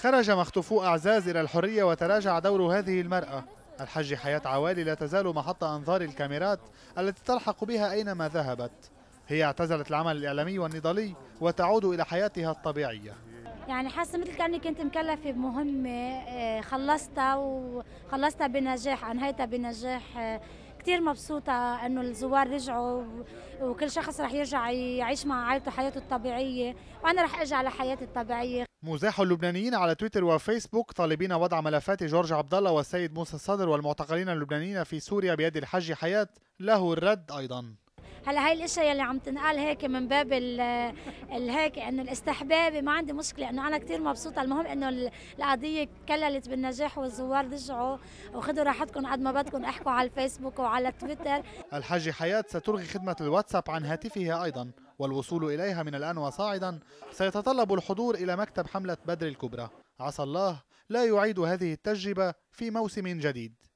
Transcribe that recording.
خرج مخطوفو أعزاز إلى الحرية وتراجع دور هذه المرأة الحج حياة عوالي لا تزال محط أنظار الكاميرات التي تلحق بها أينما ذهبت هي اعتزلت العمل الإعلامي والنضالي وتعود إلى حياتها الطبيعية يعني حاسة مثل كأني كنت مكلفة بمهمة آه، خلصتها وخلصتها بنجاح أنهيتها بنجاح آه، كثير مبسوطة إنه الزوار رجعوا وكل شخص رح يرجع يعيش مع عائلته حياته الطبيعية وأنا رح أرجع لحياتي الطبيعية مزاح اللبنانيين على تويتر وفيسبوك طالبين وضع ملفات جورج عبد الله والسيد موسى الصدر والمعتقلين اللبنانيين في سوريا بيد الحج حياة له الرد أيضا هلا هاي الاشياء يلي عم تنقال هيك من باب الهيك انه الاستحباب ما عندي مشكله انه انا كثير مبسوطه المهم انه القضيه كللت بالنجاح والزوار رجعوا وخذوا راحتكم قد ما بدكم احكوا على الفيسبوك وعلى تويتر الحاج حياة ستلغي خدمه الواتساب عن هاتفها ايضا والوصول إليها من الآن وصاعدا سيتطلب الحضور إلى مكتب حملة بدر الكبرى عسى الله لا يعيد هذه التجربة في موسم جديد